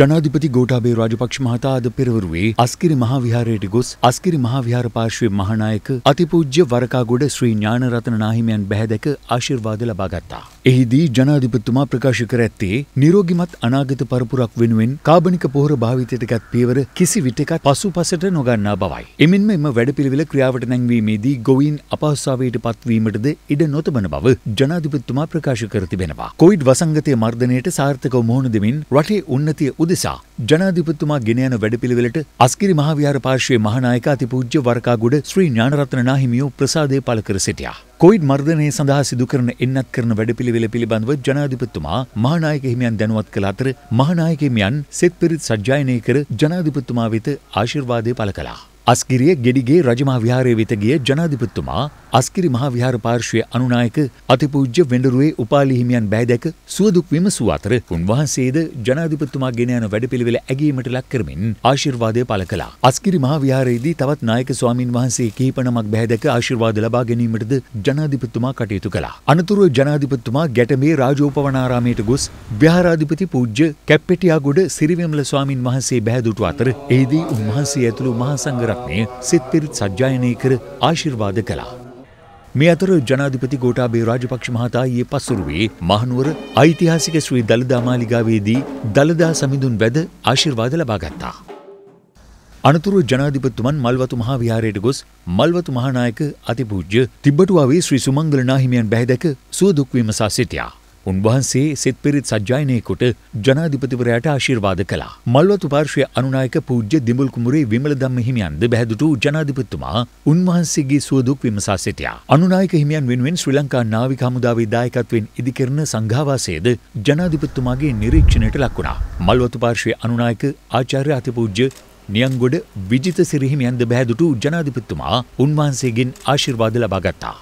ජනාධිපති ගෝටාබේ රාජපක්ෂ මහතා අද පෙරවරුවේ අස්කිරි මහා විහාරයට ගොස් අස්කිරි මහා විහාර පාර්ශ්වයේ මහානායක අතිපූජ්‍ය වරකාගොඩ ශ්‍රී ඥානරතන නාහිමියන් බැහැදැක ආශිර්වාද ලබා ගත්තා. එහිදී ජනාධිපතිතුමා ප්‍රකාශ කර ඇත්තේ නිරෝගිමත් අනාගත පරපුරක් වෙනුවෙන් කාබනික පොහොර භාවිතයට ගත් පියවර කිසි විටෙකත් පසුපසට නොගන්නා බවයි. එමෙන්ම එම වැඩපිළිවෙල ක්‍රියාවට නැංවීමේදී ගොවීන් අපහසුතාවයට පත්වීමටද ඉඩ නොතබන බව ජනාධිපතිතුමා ප්‍රකාශ කර තිබෙනවා. කොවිඩ් වසංගතය මර්ධනයට සාර්ථකව මුහුණ දෙමින් රටේ උන්නතිය උදෙසා ජනාධිපතිතුමා ගෙන යන වැඩපිළිවෙලට අස්කිරි මහාවිහාර පාර්ශ්වයේ මහානායක අතිපූජ්‍ය වරකාගොඩ ශ්‍රී ඥානරත්න නාහිමියෝ ප්‍රසාදය පළ කර සිටියා. කොවිඩ් මර්ධනය සඳහා සිදු කරන එන්නත් කරන වැඩපිළිවෙල පිළිබඳව ජනාධිපතිතුමා මහානායක හිමියන් දැනුවත් කළ අතර මහානායක හිමියන් සෙත් පිරිත් සජ්ජායනය කර ජනාධිපතිතුමා වෙත ආශිර්වාදය පළ කළා. අස්කිරිය ගෙඩිගේ රජමා විහාරය වෙත ගිය ජනාධිපතිතුමා අස්කිරි මහා විහාර පාර්ශ්වයේ අනුනායක අතිපූජ්‍ය වෙඬරුවේ උපාලි හිමියන් බෑදැක සුවදුක් විමසූ අතර උන්වහන්සේද ජනාධිපතිතුමා ගෙන යන වැඩපිළිවෙල ඇගීමට ලක් කරමින් ආශිර්වාදය පළ කළා. අස්කිරි මහා විහාරයේදී තවත් නායක ස්වාමින් වහන්සේ කිහිප නමක් බෑදැක ආශිර්වාද ලබා ගැනීමටද ජනාධිපතිතුමා කටයුතු කළා. අනතුරුව ජනාධිපතිතුමා ගැටමේ රාජෝපවනාරාමයට ගොස් විහාරාධිපති පූජ්‍ය කැප්පෙටියාගොඩ සිරිවිමල ස්වාමින් වහන්සේ බෑදුටු අතර එෙහිදී උන්වහන්සේ ඇතුළු මහා සංඝ රත්නය සිත් පිරිත් සජ්ජායනය කර ආශිර්වාද කළා. මේ අතර ජනාධිපති ගෝටාබේ රාජපක්ෂ මහතා ඊයේ පස්වරුවේ මහනුවර ඓතිහාසික ශ්‍රී දළදා මාලිගාවේදී දළදා සමිඳුන් වැද ආශිර්වාද ලබා ගත්තා. අනතුරුව ජනාධිපතිතුමන් මල්වතු මහා විහාරයට ගොස් මල්වතු මහානායක අතිපූජ්‍ය තිබ්බටුවාවේ ශ්‍රී සුමංගල නාහිමියන් බැහැදැක සුවදුක් විමසා සිටියා. උන්වහන්සේ සෙත් පිරිත් සජ්ජායනයකොට ජනාධිපතිවරයාට ආශිර්වාද කලා. මල්වතු පාර්ශය අනුනායක පූජ්‍ය දිමුල් කුමරේ විමල දම්ම හිමියන්ද බැහැදුටු ජනාධිපත්තුමා උන්වහන්සේගේ සුවදුක් විමසා සිටියා. අනුනායක හිමියන් වෙනුවෙන් ශ්‍රී ලංකා නාවික හමුදාවේ දායකත්වෙන් ඉදිකරන සංඝාවාසයද ජනාධිපත්තුමාගේ නිරීක්ෂණයට ලක්වුණා. මල්වතු පාර්ශය අනුනායක ආචාර්ය අතිපූජ්‍ය නියංගොඩ විජිත සිරිහිමියන්ද බැහැදුටු ජනාධිපත්තුමා උන්වහන්සේගෙන් ආශිර්වාද ලබාගත්තා.